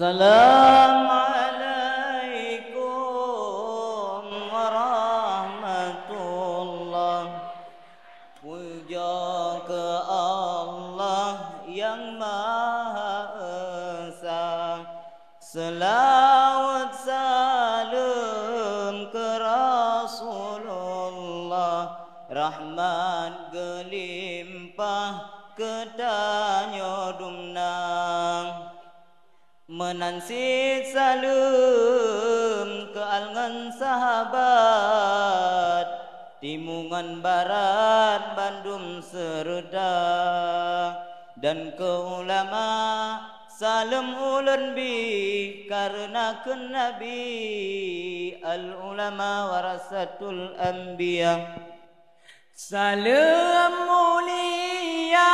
Salam alaikum warahmatullah Puja ke Allah yang maha esa Selawat salam ke Rasulullah Rahmat gelimpah ke tanya dumnah Menansit salam ke alangan sahabat Timungan barat Bandung serda Dan ke ulama salam ulun bi Karena ke nabi al-ulama warasatul anbiya Salam mulia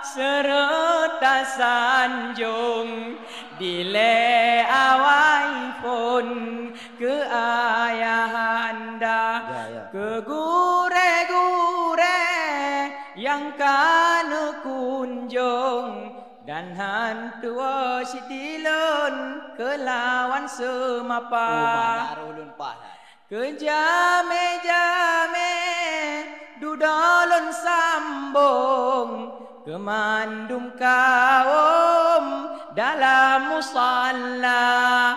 serta sanjung bila awak pun ke ayah anda ya, ya. Ke gure-gure yang kanu kunjung Dan hantu si tilun ke lawan semapa Oh, ulun pas eh. Kejame-jame dudalun sambung Kemandung kawan dalam musalla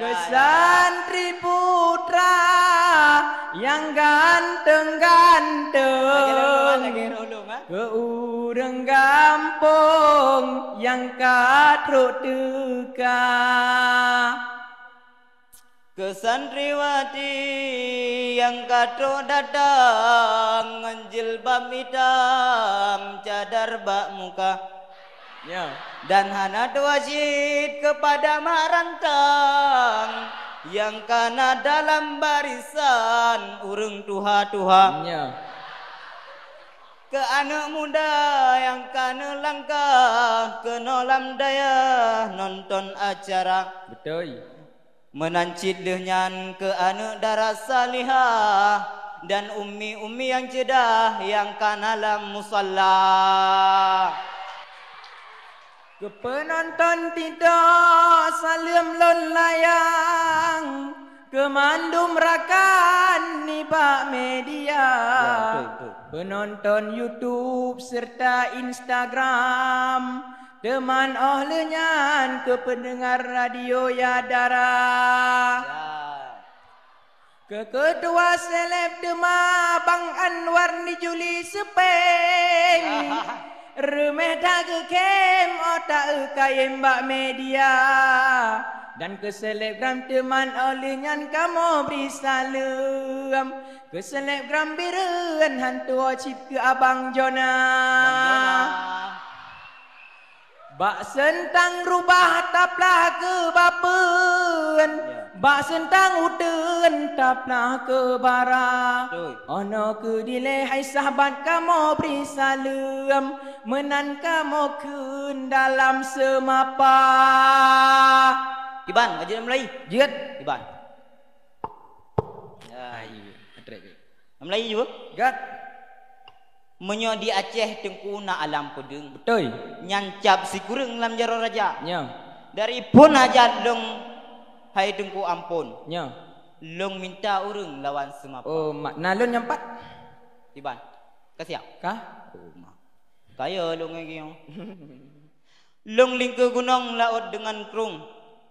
kesan putra yang ganteng ganteng ke urang kampung yang katruk teka ke santriwati yang kado datang menjilbab hitam cadar bak muka Ya. Dan hana wajib kepada marantang yang kana dalam barisan urung tuha tuha. Ya. Ke anak muda yang kana langkah ke nolam daya nonton acara. Betul. Menancit dengan ke anak darah salihah dan umi-umi yang cedah yang kana dalam musallah. Ke penonton tidak salim lon layang Kemandum rakan ni pak media ya, betul, betul. Penonton Youtube serta Instagram Teman oh lenyan ke pendengar radio ya darah ya. Ke ketua seleb demah Bang Anwar ni Juli Sepeng ya. Rumah tak kem Otak kain bak media Dan ke selebgram teman oleh nyan kamu beri salam Ke selebgram biran hantu ocip ke Abang jona. Bak sentang rubah taplah ke bapen ya. Bak sentang uten taplah ke bara Ono ke dilehai sahabat kamu beri salam menan kamu kun dalam semapa. Iban, ngaji dalam Melayu. Jigat. Iban. Ya, iya. Dalam Melayu juga? Jigat. Menyo di Aceh tengku na alam kudung Betul. Nyancap si kurung dalam jaro raja. Ya. Dari pun aja dong hai tengku ampun. Ya. Long minta urung lawan semapa. Oh, mak nalon yang empat. Iban. Kasiap. Ya? Kah? Oh, Kaya lu ngagi yo. Lung lingku gunung laut dengan krung.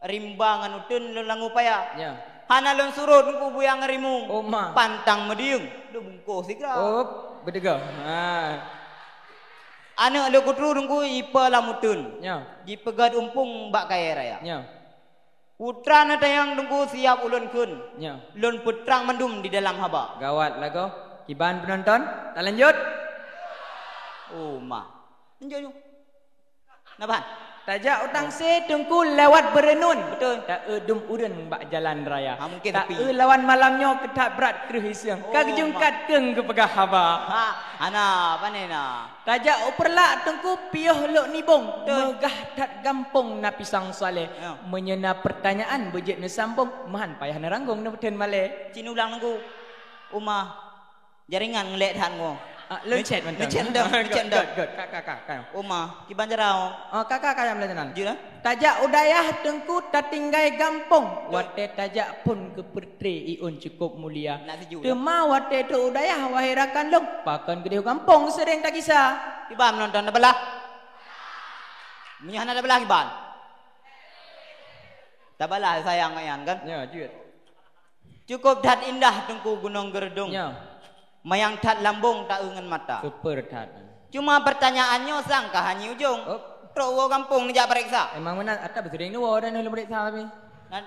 Rimbangan utun lu lang upaya. Ya. Hana lu suruh nunggu buyang rimu. Oh, Pantang mediung. Lu bungkus sigra. Op, bedega. Ha. Anak lu kutru nunggu ipa lamutun. Ya. Di pegad umpung bak kaya raya. Ya. Putra na tayang nunggu siap ulun kun. Ya. Lun putrang mendum di dalam haba. Gawat lah kau. Kiban penonton. Tak lanjut rumah. Menjo yo. Napa? Tajak utang se tungku lewat berenun betul tak edum uren bak jalan raya ha, mungkin tak tapi lawan malamnya ketat berat kerih siang oh, kag jungkat keng ke pegah haba ha ana panena tajak uperlak tungku piuh luk nibung megah tat gampung na pisang sale ya. menyena pertanyaan bejet ne sambung mahan payah ne ranggung ne beten male cinulang nunggu uma jaringan ngelek tan lechet man lechet dam lechet dam good kak kak kak kayo uma ki banjarao oh ah, kak kak kayo am lechet jira taja udayah tengku tatinggai gampong wate taja pun ke pertre iun cukup mulia tema lah. wate tu udayah wahirakan long pakan gede gampong sering tak kisah ibam nonton belah menyana belah ibam Tabalah sayang ayang kan? Ya, yeah, Cukup dan indah tengku gunung gerdung. Ya. Mayang tat lambung tak dengan mata. Super tat. Cuma pertanyaannya sang ke hanya ujung. Oh. kampung ni jak periksa. Emang mana atap bersedia ni wor dan periksa tapi.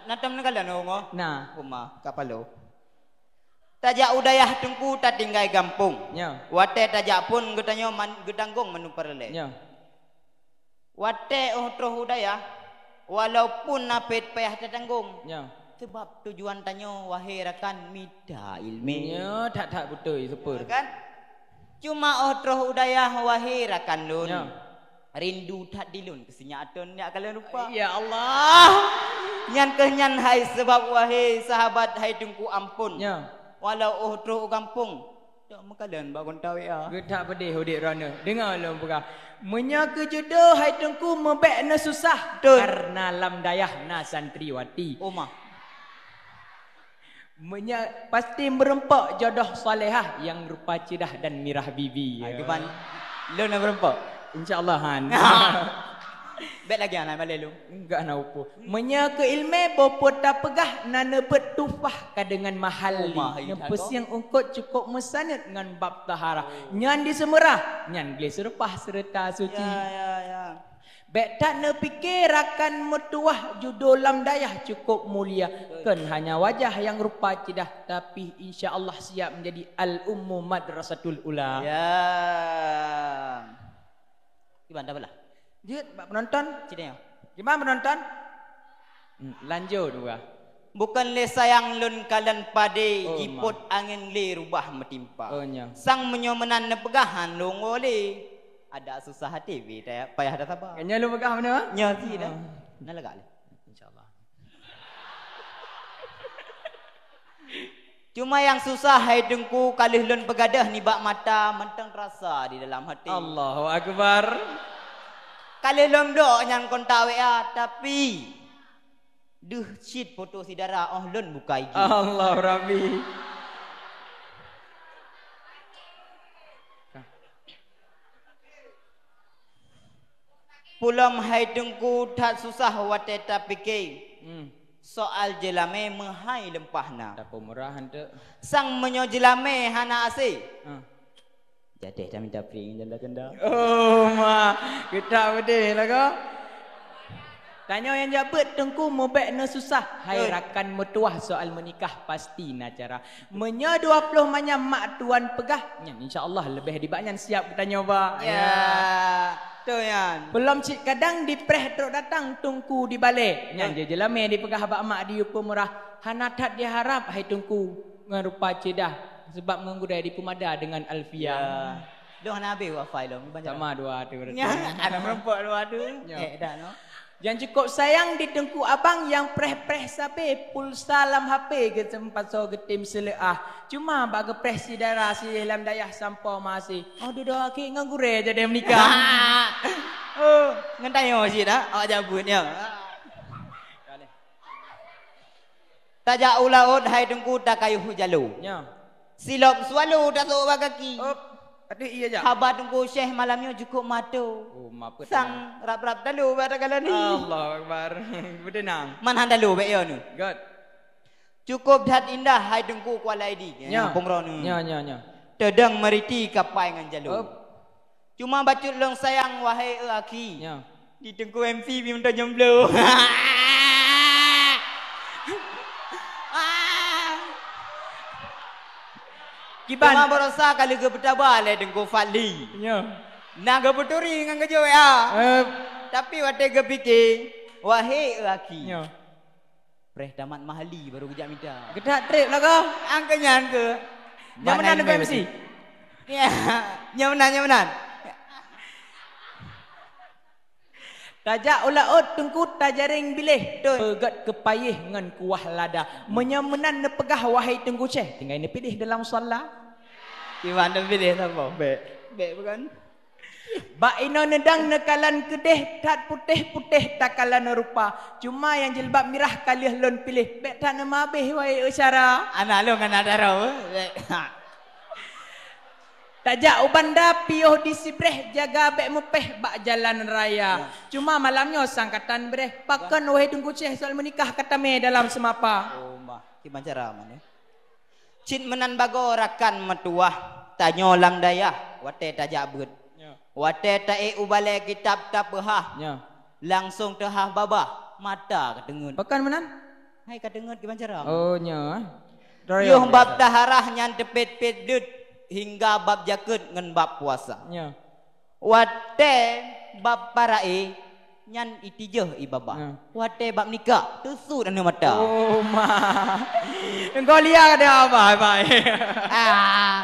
Natam nak kala nongo. Nah, rumah kapalo. Tajak udayah tungku tak tinggal kampung. Ya. Yeah. Wate tajak pun gutanyo man gedanggong manu perle. Ya. Yeah. Wate utro udayah walaupun napet payah tetanggung. Ya. Yeah sebab tujuan tanya wahai rakan mida ilmi. Ya, tak tak betul siapa. kan? Cuma oh terus udayah wahai rakan nun. Ya. Rindu tak dilun kesinya atun nak kalian lupa. Ya Allah. Nyan ke nyan hai sebab wahai sahabat hai tungku ampun. Ya. Walau oh terus kampung. Tak makalan bagun tawe ah. Ya. Getak pedih hodik oh, rana. Dengar lu lah, buka. Menya ke jodoh hai tungku mebek na susah. Karena lam dayah na santriwati. Umar. Menya, pasti merempak jodoh solehah yang rupa cidah dan mirah bibi. Ha, ya. kepan, lo nak merempak? InsyaAllah, Han. Bet lagi anak balik lu. Enggak nak upo. Menya ke ilmu bopo tak pegah nana bertufah kadengan mahal ni. Oh, yang yang ungkut cukup mesanet dengan bab tahara. Oh. Nyan di semerah, nyan gelis serupah serta suci. Ya, ya, ya. Bek tanah fikir akan metuah judul dayah cukup mulia. Kan hanya wajah yang rupa cidah. Tapi insya Allah siap menjadi al-ummu madrasatul ula. Ya. Gimana dah belah? Dia ya, penonton. Cidanya. Gimana penonton? Hmm, lanjut dua. Bukan le sayang lun kalan pade oh, Jiput angin le rubah metimpa oh, Sang menyomenan nepegahan lungo le ada susah hati bi tak payah dah sabar. Kan nyalu megah mana? Nya ha? si dah. Hmm. Nak lagak le. Insyaallah. Cuma yang susah hai dengku kalih lun begadah ni bak mata mentang rasa di dalam hati. Allahu akbar. Kalih lun do nyang kon tawea ah. tapi duh cit foto sidara oh lun buka IG. Allah rabbi. Pulang hai dengku tak susah wate tapi ke hmm. Soal jelame mehai lempahna. Tak pemerah hante. Sang menyo jelame hana asi. Ha. Jadi dah minta pergi janda janda. Oh ma, kita berdeh lagi. Tanya yang jabat tengku mobek na susah. Eh. Hai rakan mertuah soal menikah pasti na cara. Menya 20 manya mak tuan pegah. Insya Allah lebih dibaknya siap kita nyoba. Ya. ya. Betul yan. Belum cik kadang di preh teruk datang tungku di balik. Ya. Yang je lame di pegah abak mak di upa murah. Hanatat dia harap hai tungku. Dengan rupa cedah. Sebab mengudai di pumada dengan Alfian. Ya. Dia nak habis buat file. Sama dua tu. Ya. Ada merempuk dua tu. Ya. Eh, dah no. Yang cukup sayang di tengku abang yang preh-preh sape pulsa lam HP ke tempat so getim seleah. Cuma bagi preh si darah si lam dayah sampo masih. Oh dia doa ke ngan gure je dia menikah. oh, ngan tanya si dah. Awak jabut ya. Tajak ulaud hai tengku tak kayuh hujalu. Ya. Silop swalu tak sok bagaki. Oh. Ada iya e je. Khabar tunggu Syekh malamnya cukup mato. Oh, mapo Sang rap-rap dalu pada kala ni. Allahu akbar. Berdenang. Man han dalu baik yo ya ni. God, Cukup dah indah hai tunggu Kuala ID. Ya, pengro ni. Ya, ya, ya. Tedang meriti kapai ngan jalu. Oh. Cuma bacut long sayang wahai aki. Ya. Di tunggu MC bi mentah blue. Kiban. Kamu berasa kalau ke bertabah eh, le dengan Fadli. Ya. Nak ke peturi dengan kejauh ya. Eh. Tapi waktu ke fikir. Wahai laki. Ya. Preh tamat mahali baru kejap minta. Gedak trip lah kau. Angkanya angka. Yang menang dengan MC. Ya. Yang menang, yang menang. Raja ulaut tungku tajaring bilih tu. Pegat kepayih dengan kuah lada. Menyemenan nepegah wahai tungku ceh. Tinggal ni pilih dalam salah. Di mana pilih apa? Bek. Bek bukan? Ba ino nedang nekalan kedeh tat putih putih takalan rupa. Cuma yang jilbab mirah kali lon pilih. Bek tanam nama beh wahai usara. Anak lo kan ada rau. Eh? Tajak ubanda piuh di sibreh jaga bek mepeh, bak jalan raya. Ya. Cuma malamnya sangkatan breh pakan wahai tunggu ceh soal menikah kata me dalam semapa. Oh mbah, gimana cara mana? Cin menan bago rakan metuah tanyo lang daya wate tajak bet. Ya. wate Wate tae eh ubale kitab tapeha. Ya. Langsung tehah baba mata kedengut. Pakan menan? Hai kedengut gimana cara? Oh nya. Eh. Yuh mbab taharah nyan depet-pet dut hingga bab jaket ngan bab puasa. Ya. Wate bab parai nyan iti itijah ibaba. Ya. Wate bab nikah tu tusu dan mata. Oh ma. Engkau lihat ada apa? Ah.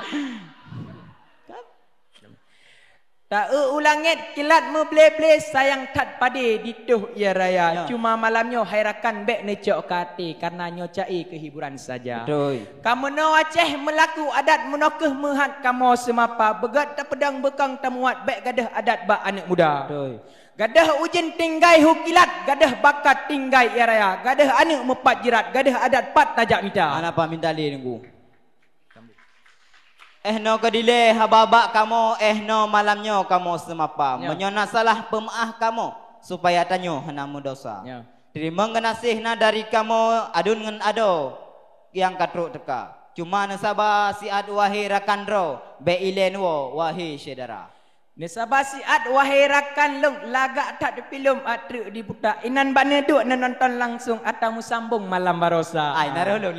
Tak e ulangit kilat mu ble-ble sayang tat padi di tuh ya raya. Ya. Cuma malamnya hairakan bek ne cok karena nyocai kehiburan saja. Betul. Kamu no aceh melaku adat menokeh muhat kamu semapa. Begat tak pedang bekang tamuat bek gadah adat ba anak muda. Betul. Gadah ujin tinggai hukilat, gadah bakat tinggai ya raya. Gadah anak mepat jirat, gadah adat pat tajak minta. Anak apa minta dia nunggu? Eh no kedile hababak kamu, eh no malamnya kamu semapa. Yeah. Menyona salah pemaah kamu, supaya tanyo namu dosa. Yeah. Terima kenasih na dari kamu adun ngan ado yang katruk teka. Cuma nasaba ad wahira kandro beilen ilenwo wahai syedara. Nasaba siat ad wahira lung lagak tak dipilum atru di buta. Inan bane duk nonton langsung atau musambung malam barosa. Ai naruh lung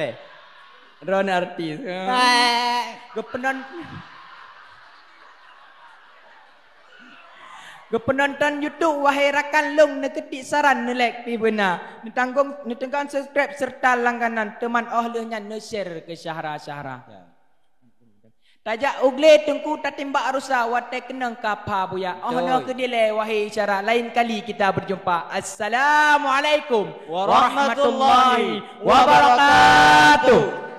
Ron artis. Ah. Gepenon. Ke penonton YouTube wahai rakan long ne ketik saran ne like pi bena. Ne tanggung subscribe serta langganan teman ahlinya ne share ke syahara-syahara. Ya. Tajak ugle tengku tatimba arusa wa teknang ka pa buya. Oh no kedile wahai cara lain kali kita berjumpa. Assalamualaikum warahmatullahi wabarakatuh.